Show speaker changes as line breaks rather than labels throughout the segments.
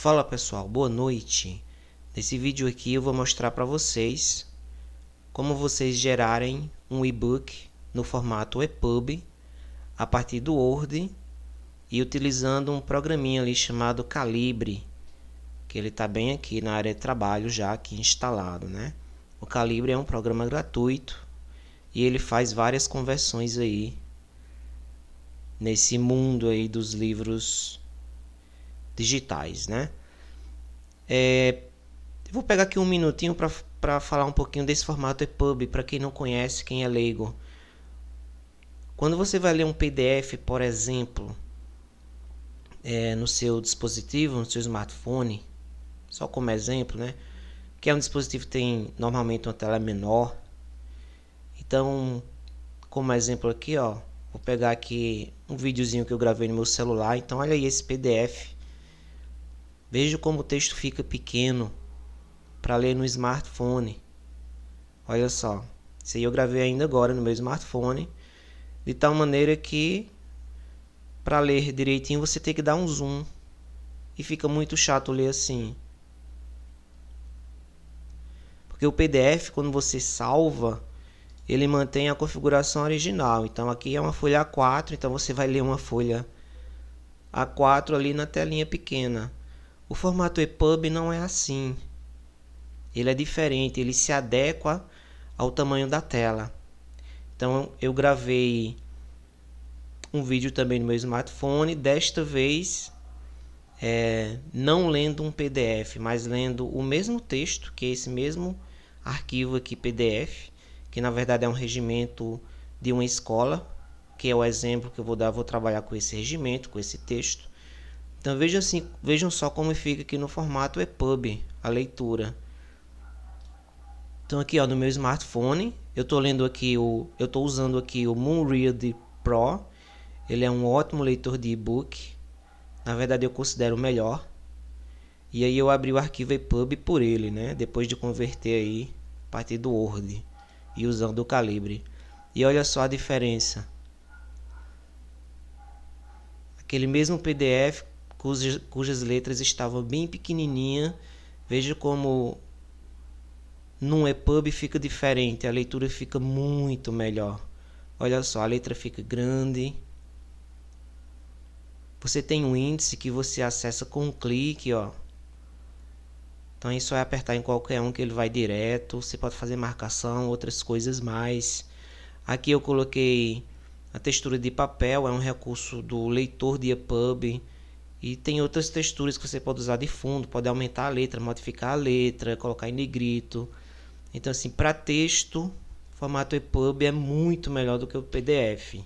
Fala pessoal, boa noite. Nesse vídeo aqui eu vou mostrar para vocês como vocês gerarem um e-book no formato EPUB a partir do Word e utilizando um programinha ali chamado Calibre, que ele está bem aqui na área de trabalho já aqui instalado, né? O Calibre é um programa gratuito e ele faz várias conversões aí nesse mundo aí dos livros digitais, né? É, vou pegar aqui um minutinho para falar um pouquinho desse formato EPUB, para quem não conhece, quem é leigo. Quando você vai ler um PDF, por exemplo, é, no seu dispositivo, no seu smartphone, só como exemplo, né? Que é um dispositivo que tem normalmente uma tela menor. Então, como exemplo aqui, ó, vou pegar aqui um videozinho que eu gravei no meu celular. Então, olha aí esse PDF Veja como o texto fica pequeno para ler no smartphone. Olha só, isso aí eu gravei ainda agora no meu smartphone, de tal maneira que para ler direitinho você tem que dar um zoom e fica muito chato ler assim. Porque o PDF quando você salva, ele mantém a configuração original. Então aqui é uma folha A4, então você vai ler uma folha A4 ali na telinha pequena. O formato EPUB não é assim. Ele é diferente, ele se adequa ao tamanho da tela. Então eu gravei um vídeo também no meu smartphone, desta vez é, não lendo um PDF, mas lendo o mesmo texto, que é esse mesmo arquivo aqui PDF, que na verdade é um regimento de uma escola, que é o exemplo que eu vou dar, vou trabalhar com esse regimento, com esse texto. Então vejam, assim, vejam só como fica aqui no formato EPUB a leitura. Então aqui ó, no meu smartphone, eu estou lendo aqui o, eu estou usando aqui o Moonread Pro. Ele é um ótimo leitor de e-book. Na verdade eu considero o melhor. E aí eu abri o arquivo EPUB por ele, né? Depois de converter aí a partir do Word e usando o calibre. E olha só a diferença. Aquele mesmo PDF cujas, cujas letras estavam bem pequenininha. Veja como num EPUB fica diferente, a leitura fica muito melhor. Olha só, a letra fica grande. Você tem um índice que você acessa com um clique, ó. Então isso é apertar em qualquer um que ele vai direto. Você pode fazer marcação, outras coisas mais. Aqui eu coloquei a textura de papel, é um recurso do leitor de EPUB e tem outras texturas que você pode usar de fundo, pode aumentar a letra, modificar a letra, colocar em negrito. Então assim, para texto, formato EPUB é muito melhor do que o PDF.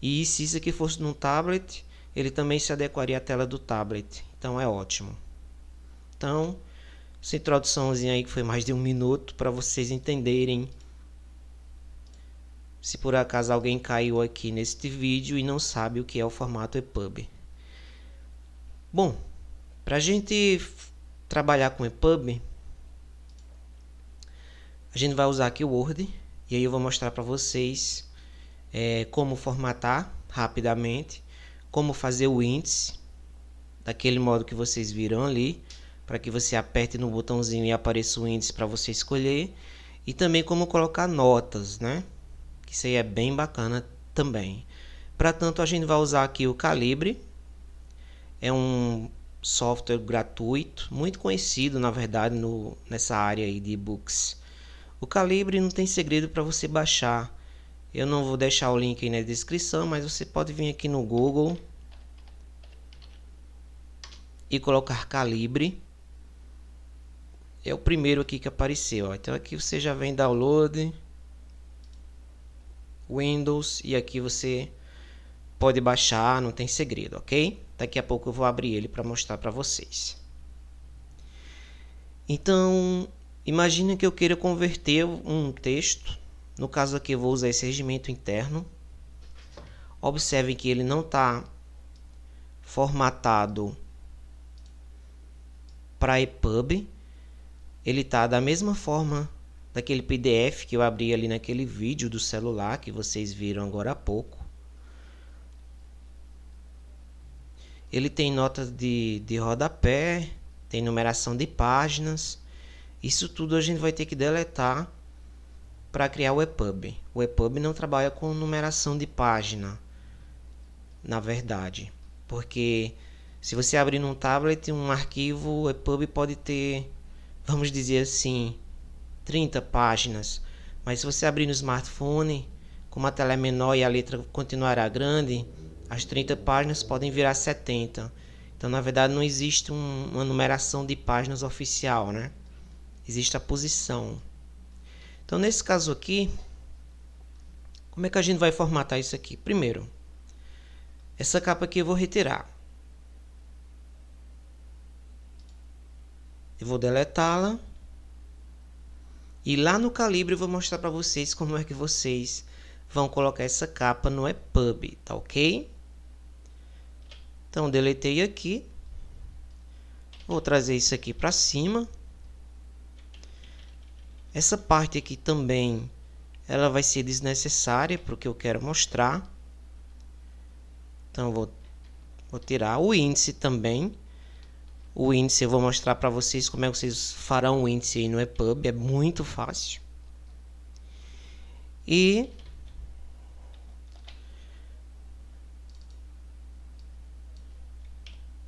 E se isso aqui fosse num tablet, ele também se adequaria à tela do tablet. Então é ótimo. Então, essa introduçãozinha aí que foi mais de um minuto para vocês entenderem se por acaso alguém caiu aqui neste vídeo e não sabe o que é o formato EPUB. Bom, para a gente trabalhar com EPUB, a gente vai usar aqui o Word e aí eu vou mostrar para vocês é, como formatar rapidamente, como fazer o índice, daquele modo que vocês viram ali, para que você aperte no botãozinho e apareça o índice para você escolher, e também como colocar notas, né? que isso aí é bem bacana também. Para tanto, a gente vai usar aqui o Calibre, é um software gratuito, muito conhecido na verdade no, nessa área de e-books. O Calibre não tem segredo para você baixar. Eu não vou deixar o link aí na descrição, mas você pode vir aqui no Google e colocar Calibre. É o primeiro aqui que apareceu. Ó. Então aqui você já vem download. Windows e aqui você pode baixar, não tem segredo, ok? Daqui a pouco eu vou abrir ele para mostrar para vocês. Então, imagina que eu queira converter um texto, no caso aqui eu vou usar esse regimento interno. Observe que ele não está formatado para EPUB, ele está da mesma forma daquele PDF que eu abri ali naquele vídeo do celular que vocês viram agora há pouco. Ele tem notas de, de rodapé, tem numeração de páginas. Isso tudo a gente vai ter que deletar para criar o EPUB. O EPUB não trabalha com numeração de página, na verdade, porque se você abrir num tablet um arquivo EPUB pode ter, vamos dizer assim, 30 páginas. Mas se você abrir no smartphone, como a tela é menor e a letra continuará grande, as 30 páginas podem virar 70. Então, na verdade, não existe um, uma numeração de páginas oficial, né? Existe a posição. Então, nesse caso aqui, como é que a gente vai formatar isso aqui? Primeiro, essa capa aqui eu vou retirar. Eu vou deletá-la. E lá no calibre eu vou mostrar para vocês como é que vocês vão colocar essa capa no EPUB, tá ok? Então deletei aqui. Vou trazer isso aqui para cima. Essa parte aqui também ela vai ser desnecessária para o que eu quero mostrar. Então vou, vou tirar o índice também o índice. Eu vou mostrar para vocês como é que vocês farão o índice aí no EPUB. É muito fácil. E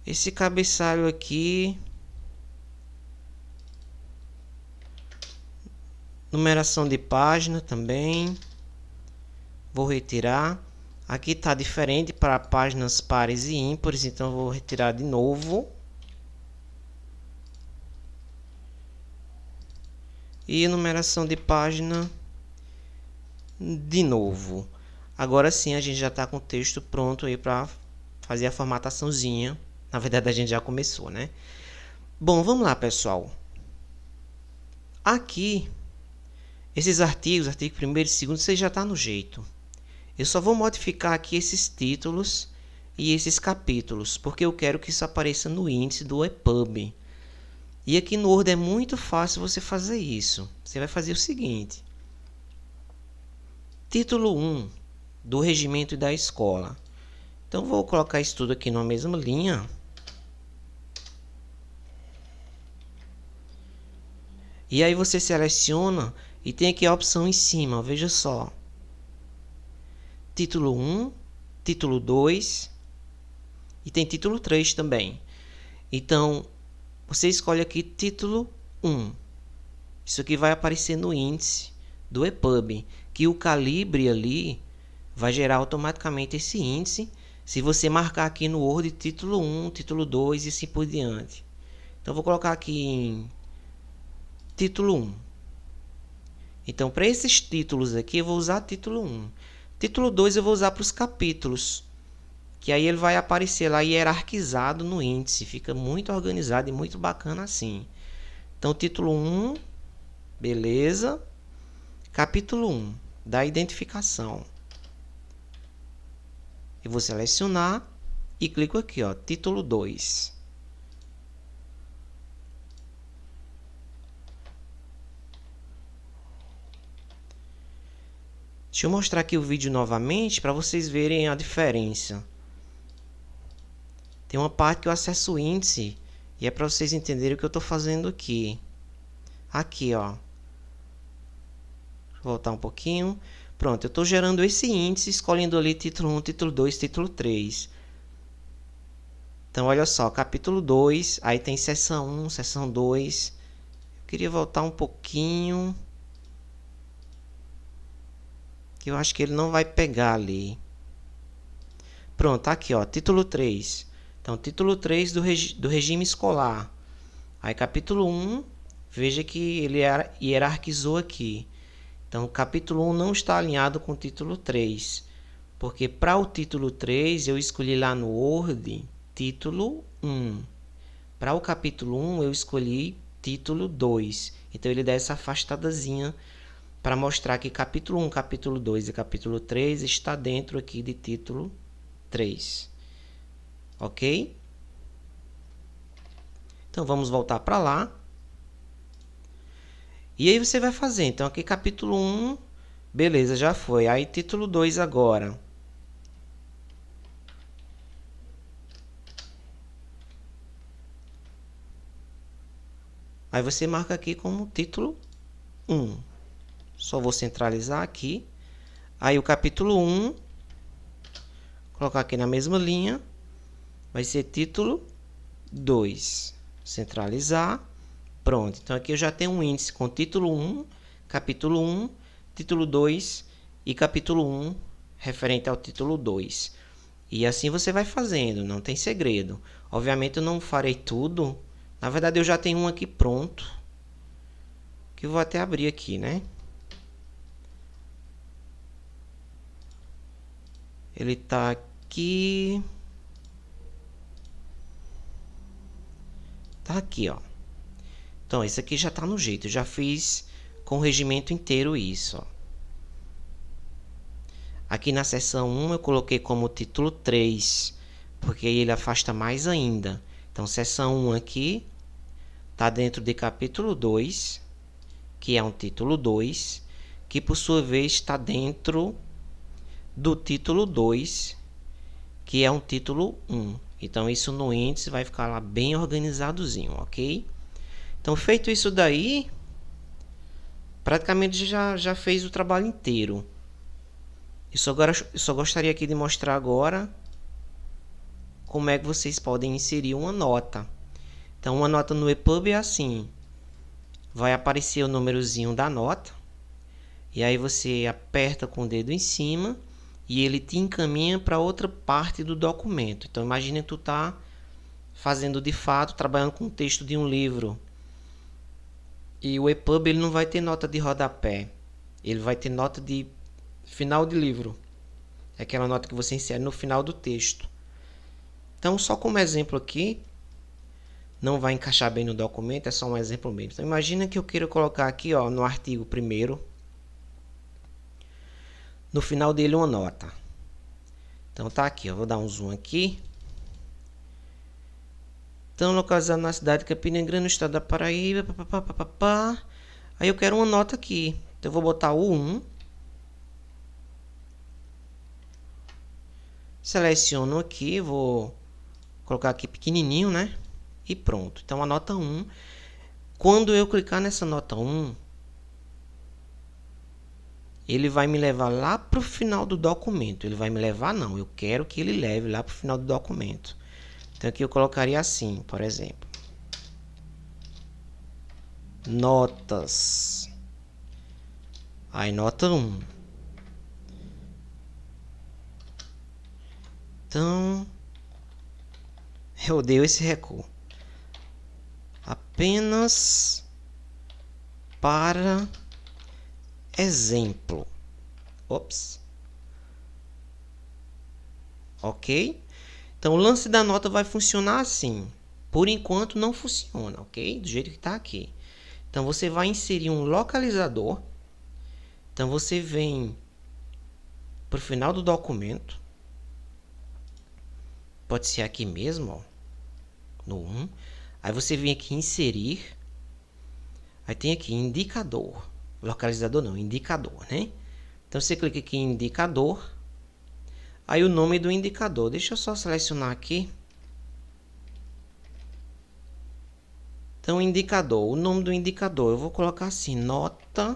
esse cabeçalho aqui numeração de página também vou retirar aqui está diferente para páginas pares e ímpares então vou retirar de novo e numeração de página de novo. Agora sim a gente já está com o texto pronto aí para fazer a formataçãozinha. Na verdade a gente já começou, né? Bom, vamos lá pessoal. Aqui, esses artigos, artigo 1 e 2, você já está no jeito. Eu só vou modificar aqui esses títulos e esses capítulos, porque eu quero que isso apareça no índice do EPUB. E aqui no Word é muito fácil você fazer isso. Você vai fazer o seguinte. Título 1 do regimento da escola. Então vou colocar isso tudo aqui na mesma linha. E aí você seleciona e tem aqui a opção em cima, veja só. Título 1, título 2 e tem título 3 também. Então, você escolhe aqui título 1. Isso aqui vai aparecer no índice do EPUB, que o calibre ali vai gerar automaticamente esse índice se você marcar aqui no Word título 1, título 2 e assim por diante. Então vou colocar aqui em título 1. Então para esses títulos aqui eu vou usar título 1. Título 2 eu vou usar para os capítulos que aí ele vai aparecer lá é hierarquizado no índice, fica muito organizado e muito bacana assim. Então, título 1, beleza. Capítulo 1, da identificação. Eu vou selecionar e clico aqui, ó, título 2. Deixa eu mostrar aqui o vídeo novamente para vocês verem a diferença. Tem uma parte que eu acesso o índice e é para vocês entenderem o que eu estou fazendo aqui. Aqui, ó. voltar um pouquinho. Pronto, eu estou gerando esse índice, escolhendo ali título 1, título 2, título 3. Então, olha só, capítulo 2, aí tem seção 1, seção 2. Eu queria voltar um pouquinho. Que eu acho que ele não vai pegar ali. Pronto, tá aqui, ó, título 3. Então, título 3 do, regi do regime escolar. Aí, capítulo 1, veja que ele hierarquizou aqui. Então, o capítulo 1 não está alinhado com o título 3, porque para o título 3 eu escolhi lá no Word título 1. Para o capítulo 1 eu escolhi título 2. Então, ele dá essa afastadazinha para mostrar que capítulo 1, capítulo 2 e capítulo 3 está dentro aqui de título 3 ok? Então vamos voltar para lá. E aí você vai fazer, então aqui capítulo 1, beleza, já foi. Aí título 2 agora. Aí você marca aqui como título 1. Só vou centralizar aqui. Aí o capítulo 1, colocar aqui na mesma linha vai ser título 2. Centralizar. Pronto. Então aqui eu já tenho um índice com título 1, capítulo 1, título 2 e capítulo 1 referente ao título 2. E assim você vai fazendo, não tem segredo. Obviamente eu não farei tudo. Na verdade eu já tenho um aqui pronto. Que eu vou até abrir aqui, né? Ele tá aqui. Tá aqui, ó. Então, esse aqui já tá no jeito. Eu já fiz com o regimento inteiro isso, ó. Aqui na seção 1 eu coloquei como título 3, porque ele afasta mais ainda. Então, seção 1 aqui tá dentro de capítulo 2, que é um título 2, que por sua vez está dentro do título 2, que é um título 1. Então isso no índice vai ficar lá bem organizadozinho, ok? Então feito isso daí, praticamente já, já fez o trabalho inteiro. Eu só, agora, eu só gostaria aqui de mostrar agora como é que vocês podem inserir uma nota. Então uma nota no EPUB é assim. Vai aparecer o númerozinho da nota. E aí você aperta com o dedo em cima e ele te encaminha para outra parte do documento. Então imagine tu tá fazendo de fato, trabalhando com o texto de um livro. E o EPUB ele não vai ter nota de rodapé. Ele vai ter nota de final de livro. É aquela nota que você insere no final do texto. Então, só como exemplo aqui, não vai encaixar bem no documento, é só um exemplo mesmo. Então, imagina que eu queira colocar aqui, ó, no artigo primeiro, no final dele uma nota. Então tá aqui, eu vou dar um zoom aqui. Então, localizado na cidade de Campina no estado da Paraíba. Pá, pá, pá, Aí eu quero uma nota aqui. Então eu vou botar o 1. Seleciono aqui, vou colocar aqui pequenininho, né? E pronto. Então a nota 1. Quando eu clicar nessa nota 1, ele vai me levar lá para o final do documento. Ele vai me levar, não. Eu quero que ele leve lá para o final do documento. Então aqui eu colocaria assim, por exemplo. Notas. Aí nota 1. Então, eu odeio esse recuo. Apenas para exemplo. Ops. Ok? Então, o lance da nota vai funcionar assim. Por enquanto, não funciona, ok? Do jeito que está aqui. Então, você vai inserir um localizador. Então, você vem para o final do documento. Pode ser aqui mesmo, ó, no 1. Aí, você vem aqui em inserir. Aí, tem aqui indicador. Localizador não, indicador, né? Então você clica aqui em indicador. Aí o nome do indicador. Deixa eu só selecionar aqui. Então indicador, o nome do indicador, eu vou colocar assim, nota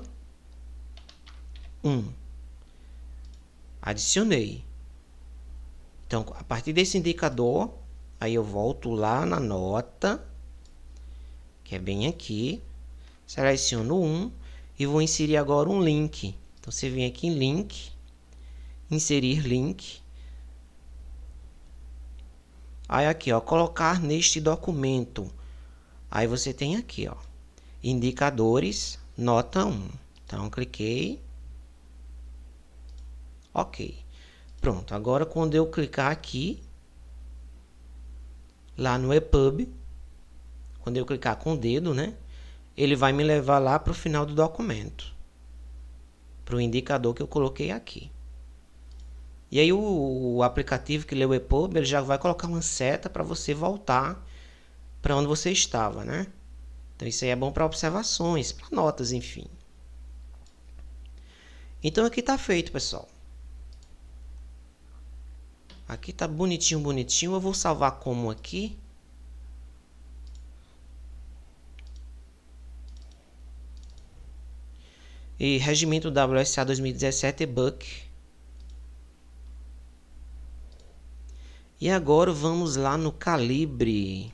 1. Adicionei. Então, a partir desse indicador, aí eu volto lá na nota, que é bem aqui, seleciono 1, e vou inserir agora um link. Então você vem aqui em link, inserir link. Aí aqui, ó, colocar neste documento. Aí você tem aqui, ó, indicadores, nota 1. Então cliquei. OK. Pronto, agora quando eu clicar aqui lá no EPUB, quando eu clicar com o dedo, né? ele vai me levar lá para o final do documento, para o indicador que eu coloquei aqui. E aí o, o aplicativo que leu o EPUB, ele já vai colocar uma seta para você voltar para onde você estava, né? Então isso aí é bom para observações, para notas, enfim. Então aqui está feito, pessoal. Aqui está bonitinho, bonitinho. Eu vou salvar como aqui. e Regimento WSA 2017 Buck. E agora vamos lá no calibre.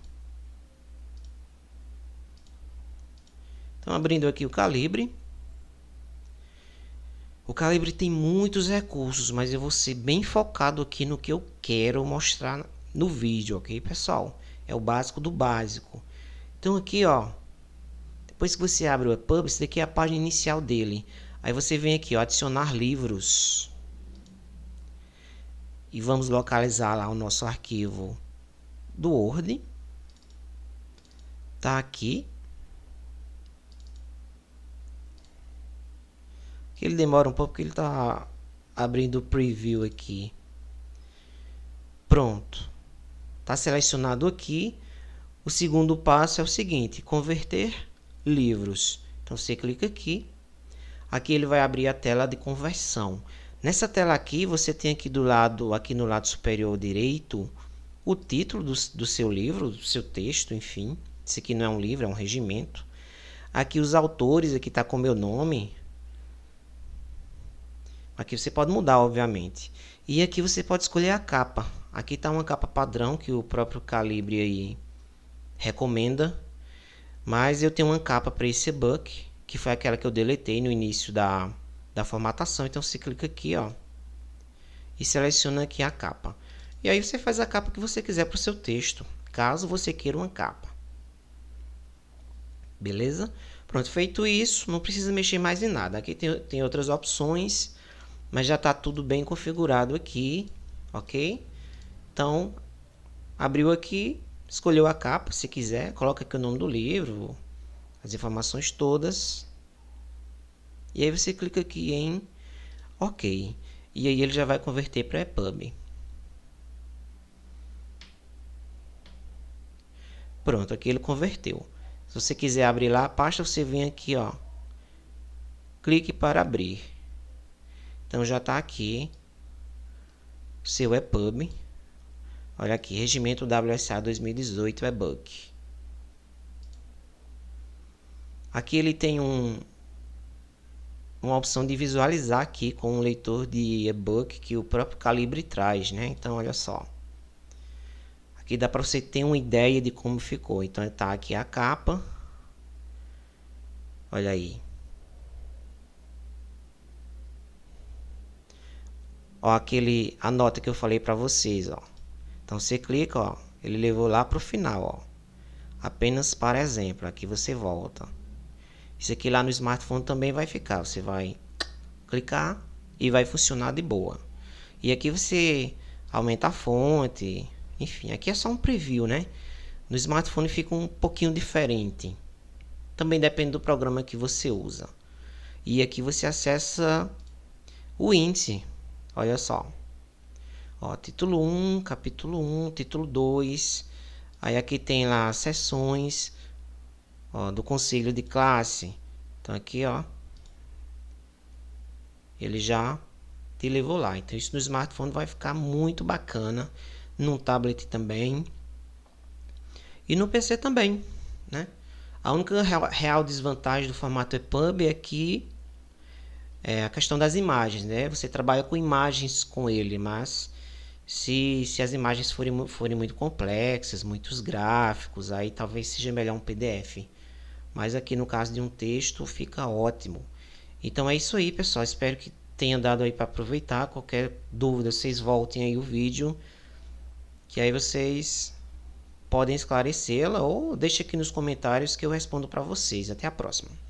Então abrindo aqui o calibre. O calibre tem muitos recursos, mas eu vou ser bem focado aqui no que eu quero mostrar no vídeo, ok pessoal? É o básico do básico. Então aqui ó, depois que você abre o EPUB, isso daqui é a página inicial dele. Aí você vem aqui, ó, adicionar livros. E vamos localizar lá o nosso arquivo do Word. Tá aqui. Ele demora um pouco porque ele tá abrindo o preview aqui. Pronto. Tá selecionado aqui. O segundo passo é o seguinte, converter livros. Então você clica aqui. Aqui ele vai abrir a tela de conversão. Nessa tela aqui, você tem aqui do lado, aqui no lado superior direito, o título do, do seu livro, do seu texto, enfim. Esse aqui não é um livro, é um regimento. Aqui os autores, aqui está com meu nome. Aqui você pode mudar, obviamente. E aqui você pode escolher a capa. Aqui está uma capa padrão que o próprio Calibre aí recomenda. Mas eu tenho uma capa para esse book, que foi aquela que eu deletei no início da, da formatação. Então você clica aqui, ó, e seleciona aqui a capa. E aí você faz a capa que você quiser para o seu texto, caso você queira uma capa. Beleza? Pronto, feito isso, não precisa mexer mais em nada. Aqui tem, tem outras opções, mas já está tudo bem configurado aqui, ok? Então, abriu aqui, Escolheu a capa, se quiser, coloca aqui o nome do livro, as informações todas. E aí você clica aqui em OK. E aí ele já vai converter para EPUB. Pronto, aqui ele converteu. Se você quiser abrir lá a pasta, você vem aqui, ó. Clique para abrir. Então já está aqui seu EPUB. Olha aqui, Regimento WSA 2018 é book. Aqui ele tem um, uma opção de visualizar aqui com um leitor de e-book que o próprio Calibre traz, né? Então, olha só. Aqui dá para você ter uma ideia de como ficou. Então, está aqui a capa. Olha aí. Ó, aquele, a nota que eu falei para vocês, ó. Então você clica, ó, ele levou lá para o final, ó. Apenas para exemplo, aqui você volta. Isso aqui lá no smartphone também vai ficar, você vai clicar e vai funcionar de boa. E aqui você aumenta a fonte, enfim, aqui é só um preview, né? No smartphone fica um pouquinho diferente. Também depende do programa que você usa. E aqui você acessa o índice. Olha só. Ó, título 1, capítulo 1, título 2. Aí aqui tem lá sessões ó, do conselho de classe. Então aqui, ó. Ele já te levou lá. Então isso no smartphone vai ficar muito bacana. No tablet também. E no PC também, né? A única real desvantagem do formato EPUB é que é a questão das imagens, né? Você trabalha com imagens com ele, mas se, se as imagens forem, forem muito complexas, muitos gráficos, aí talvez seja melhor um PDF. Mas aqui no caso de um texto fica ótimo. Então é isso aí, pessoal. Espero que tenha dado aí para aproveitar. Qualquer dúvida, vocês voltem aí o vídeo. Que aí vocês podem esclarecê-la ou deixe aqui nos comentários que eu respondo para vocês. Até a próxima.